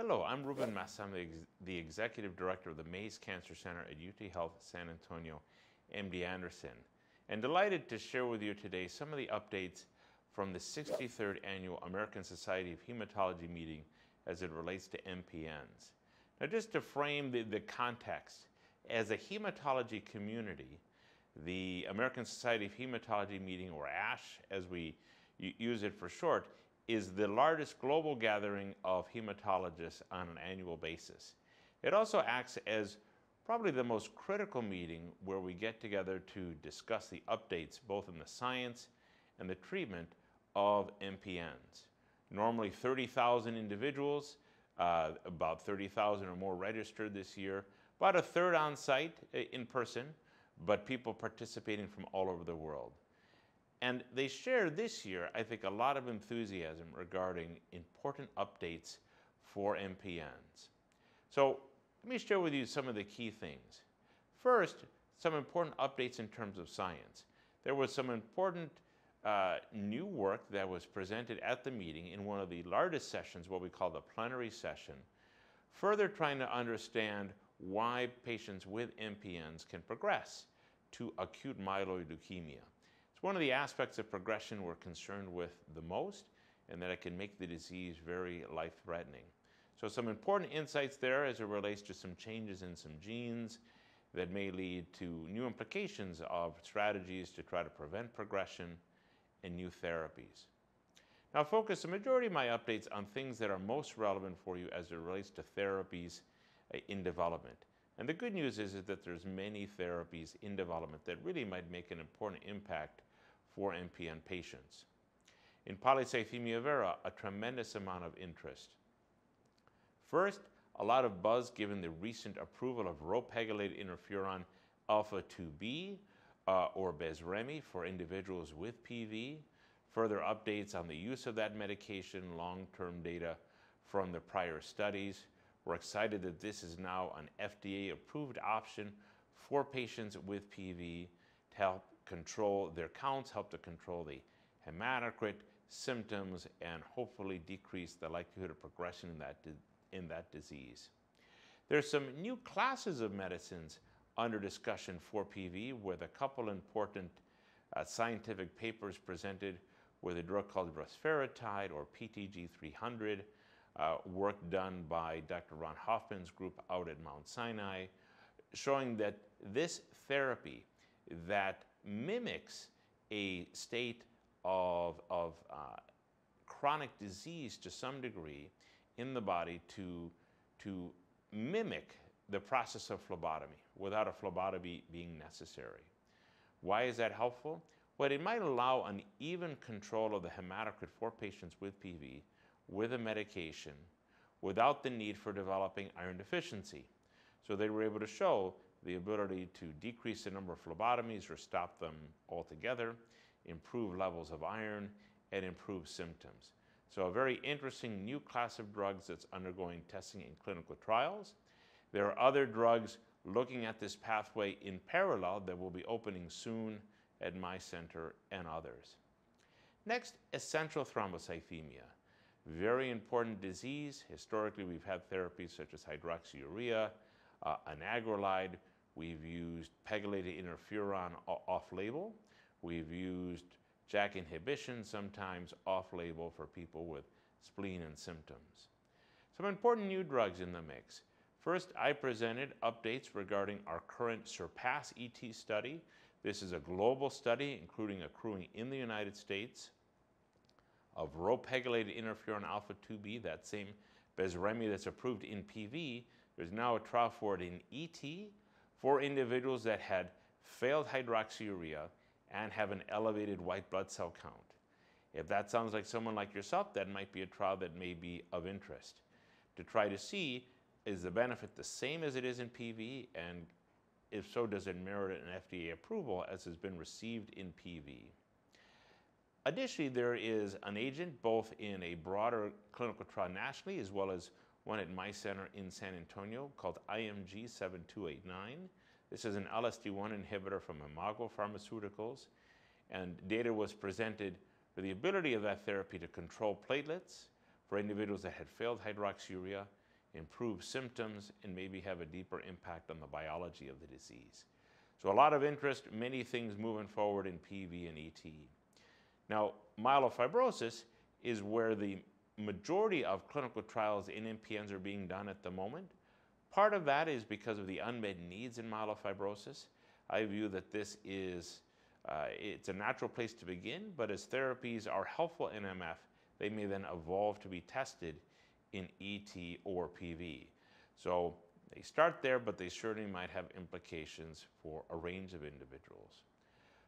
Hello, I'm Ruben Mass. I'm the, ex the, Executive Director of the Mays Cancer Center at UT Health San Antonio MD Anderson, and delighted to share with you today some of the updates from the 63rd Annual American Society of Hematology meeting as it relates to MPNs. Now, just to frame the, the context, as a hematology community, the American Society of Hematology meeting, or ASH as we use it for short, is the largest global gathering of hematologists on an annual basis. It also acts as probably the most critical meeting where we get together to discuss the updates both in the science and the treatment of MPNs. Normally 30,000 individuals, uh, about 30,000 or more registered this year, about a third on site uh, in person, but people participating from all over the world. And they share this year, I think, a lot of enthusiasm regarding important updates for MPNs. So let me share with you some of the key things. First, some important updates in terms of science. There was some important uh, new work that was presented at the meeting in one of the largest sessions, what we call the plenary session, further trying to understand why patients with MPNs can progress to acute myeloid leukemia. It's one of the aspects of progression we're concerned with the most and that it can make the disease very life-threatening. So some important insights there as it relates to some changes in some genes that may lead to new implications of strategies to try to prevent progression and new therapies. Now, I'll focus the majority of my updates on things that are most relevant for you as it relates to therapies uh, in development. And the good news is, is that there's many therapies in development that really might make an important impact for NPN patients. In polycythemia vera, a tremendous amount of interest. First, a lot of buzz given the recent approval of ropegylate interferon alpha-2b uh, or Besremi for individuals with PV, further updates on the use of that medication, long-term data from the prior studies. We're excited that this is now an FDA-approved option for patients with PV to help control their counts, help to control the hematocrit symptoms, and hopefully decrease the likelihood of progression in that, in that disease. There's some new classes of medicines under discussion for PV with a couple important uh, scientific papers presented with a drug called rusfertide or PTG300, uh, work done by Dr. Ron Hoffman's group out at Mount Sinai, showing that this therapy that mimics a state of, of uh, chronic disease to some degree in the body to, to mimic the process of phlebotomy without a phlebotomy being necessary. Why is that helpful? Well, it might allow an even control of the hematocrit for patients with PV with a medication without the need for developing iron deficiency. So they were able to show the ability to decrease the number of phlebotomies or stop them altogether, improve levels of iron, and improve symptoms. So a very interesting new class of drugs that's undergoing testing in clinical trials. There are other drugs looking at this pathway in parallel that will be opening soon at my center and others. Next, essential thrombocythemia. Very important disease. Historically, we've had therapies such as hydroxyurea, uh, anagrelide. We've used pegylated interferon off-label. We've used JAK inhibition, sometimes off-label for people with spleen and symptoms. Some important new drugs in the mix. First, I presented updates regarding our current SURPASS-ET study. This is a global study, including accruing in the United States, of ropegylated interferon alpha-2b, that same besremi that's approved in PV, there's now a trial for it in ET for individuals that had failed hydroxyurea and have an elevated white blood cell count. If that sounds like someone like yourself, that might be a trial that may be of interest to try to see is the benefit the same as it is in PV and if so, does it merit an FDA approval as has been received in PV? Additionally, there is an agent both in a broader clinical trial nationally as well as one at my center in San Antonio called IMG 7289. This is an LSD1 inhibitor from Imago Pharmaceuticals, and data was presented for the ability of that therapy to control platelets for individuals that had failed hydroxyurea, improve symptoms, and maybe have a deeper impact on the biology of the disease. So a lot of interest, many things moving forward in PV and ET. Now, myelofibrosis is where the majority of clinical trials in MPNs are being done at the moment. Part of that is because of the unmet needs in myelofibrosis. I view that this is uh, it's a natural place to begin, but as therapies are helpful in MF, they may then evolve to be tested in ET or PV. So they start there, but they certainly might have implications for a range of individuals.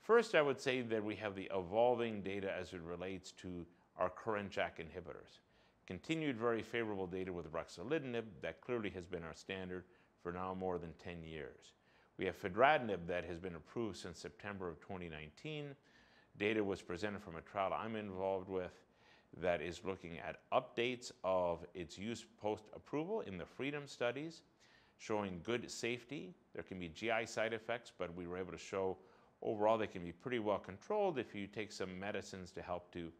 First, I would say that we have the evolving data as it relates to are current JAK inhibitors. Continued very favorable data with ruxolitinib that clearly has been our standard for now more than 10 years. We have fedratinib that has been approved since September of 2019. Data was presented from a trial I'm involved with that is looking at updates of its use post-approval in the FREEDOM studies, showing good safety. There can be GI side effects, but we were able to show overall they can be pretty well controlled if you take some medicines to help to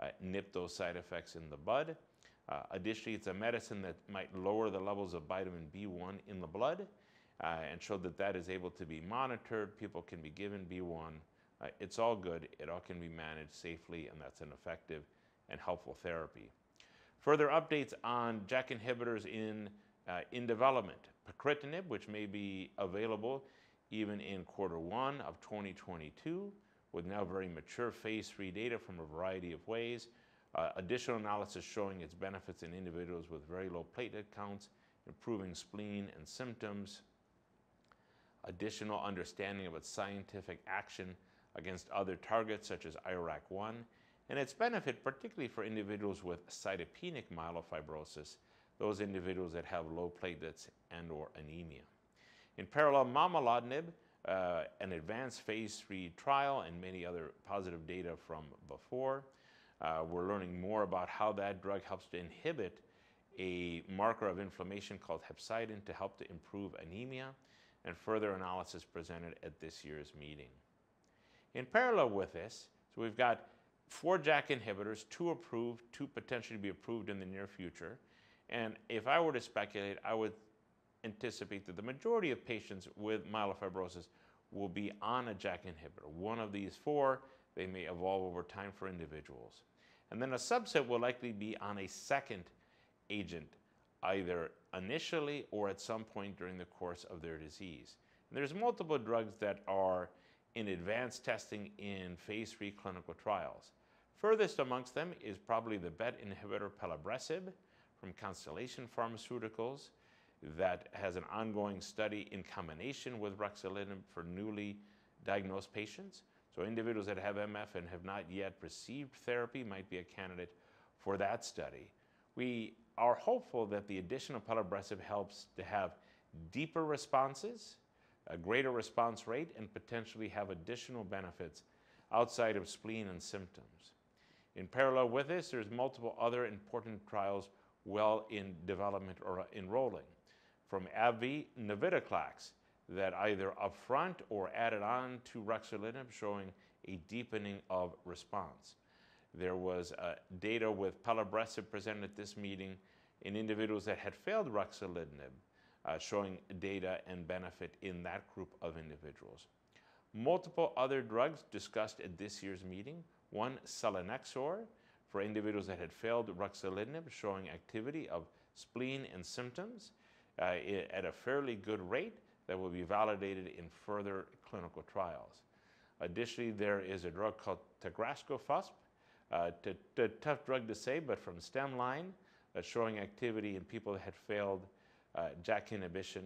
uh, nip those side effects in the bud. Uh, additionally, it's a medicine that might lower the levels of vitamin B1 in the blood uh, and showed that that is able to be monitored. People can be given B1. it's all good. It all can be managed safely, and that's an effective and helpful therapy. Further updates on JAK inhibitors in, uh, in development. Pacritinib, which may be available even in quarter one of 2022 with now very mature phase 3 data from a variety of ways. Uh, additional analysis showing its benefits in individuals with very low platelet counts, improving spleen and symptoms. Additional understanding of its scientific action against other targets such as IRAC1 and its benefit particularly for individuals with cytopenic myelofibrosis, those individuals that have low platelets and or anemia. In parallel, momelotinib uh, an advanced phase three trial and many other positive data from before. Uh, we're learning more about how that drug helps to inhibit a marker of inflammation called hepcidin to help to improve anemia, and further analysis presented at this year's meeting. In parallel with this, so we've got four JAK inhibitors, two approved, two potentially to be approved in the near future. And if I were to speculate, I would anticipate that the majority of patients with myelofibrosis will be on a JAK inhibitor. One of these four, they may evolve over time for individuals. And then a subset will likely be on a second agent, either initially or at some point during the course of their disease. And there's multiple drugs that are in advanced testing in phase three clinical trials. Furthest amongst them is probably the BET inhibitor pelabresib from Constellation Pharmaceuticals that has an ongoing study in combination with ruxolitinib for newly diagnosed patients. So individuals that have MF and have not yet received therapy might be a candidate for that study. We are hopeful that the addition of pelabresib helps to have deeper responses, a greater response rate, and potentially have additional benefits outside of spleen and symptoms. In parallel with this, there's multiple other important trials well in development or enrolling from Avi Navitoclax that either upfront or added on to ruxolitinib showing a deepening of response. There was uh, data with pelabresib presented at this meeting in individuals that had failed ruxolitinib, uh, showing data and benefit in that group of individuals. Multiple other drugs discussed at this year's meeting, one selinexor for individuals that had failed ruxolitinib, showing activity of spleen and symptoms, uh, at a fairly good rate that will be validated in further clinical trials. Additionally, there is a drug called tegrascofusp, uh, a tough drug to say, but from Stemline, uh, showing activity in people that had failed uh, JAK inhibition,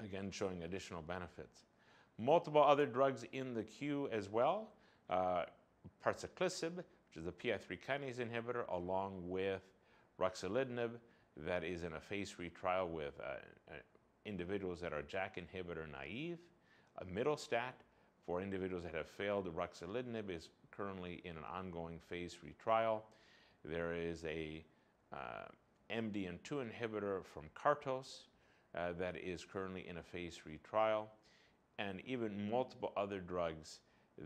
again showing additional benefits. Multiple other drugs in the queue as well, uh, parsaclisib, which is a PI3 kinase inhibitor, along with ruxolitinib, that is in a phase three trial with uh, uh individuals that are JAK inhibitor naive. A middle stat for individuals that have failed ruxolitinib is currently in an ongoing phase three trial. There is a uh, 2 inhibitor from Cartos uh, that is currently in a phase three trial, and even multiple other drugs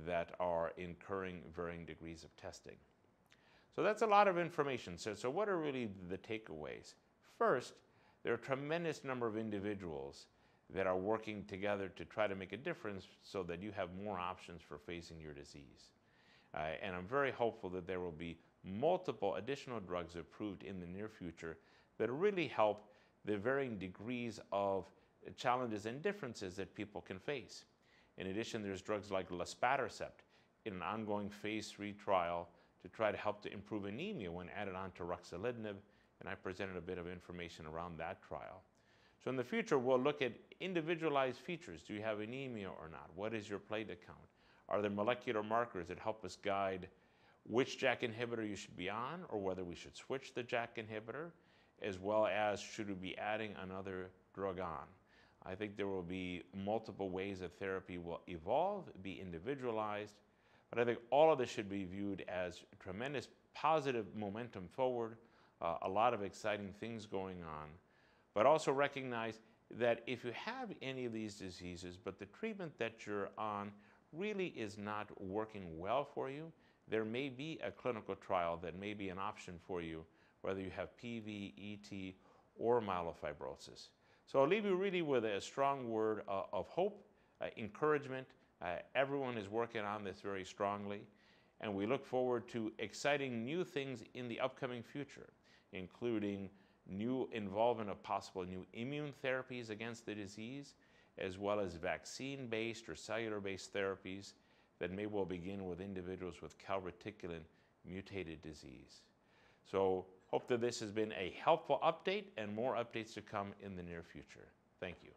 that are incurring varying degrees of testing. So that's a lot of information. So, so what are really the takeaways? First, there are a tremendous number of individuals that are working together to try to make a difference so that you have more options for facing your disease. Uh, and I'm very hopeful that there will be multiple additional drugs approved in the near future that really help the varying degrees of challenges and differences that people can face. In addition, there's drugs like luspatercept in an ongoing phase three trial to try to help to improve anemia when added on to ruxolitinib, and I presented a bit of information around that trial. So in the future, we'll look at individualized features. Do you have anemia or not? What is your platelet count? Are there molecular markers that help us guide which JAK inhibitor you should be on or whether we should switch the JAK inhibitor, as well as should we be adding another drug on? I think there will be multiple ways that therapy will evolve, be individualized, but I think all of this should be viewed as tremendous positive momentum forward, uh, a lot of exciting things going on, but also recognize that if you have any of these diseases, but the treatment that you're on really is not working well for you, there may be a clinical trial that may be an option for you, whether you have PV, ET, or myelofibrosis. So I'll leave you really with a strong word uh, of hope, uh, encouragement, uh, everyone is working on this very strongly, and we look forward to exciting new things in the upcoming future, including new involvement of possible new immune therapies against the disease, as well as vaccine-based or cellular-based therapies that may well begin with individuals with calreticulin mutated disease. So hope that this has been a helpful update and more updates to come in the near future. Thank you.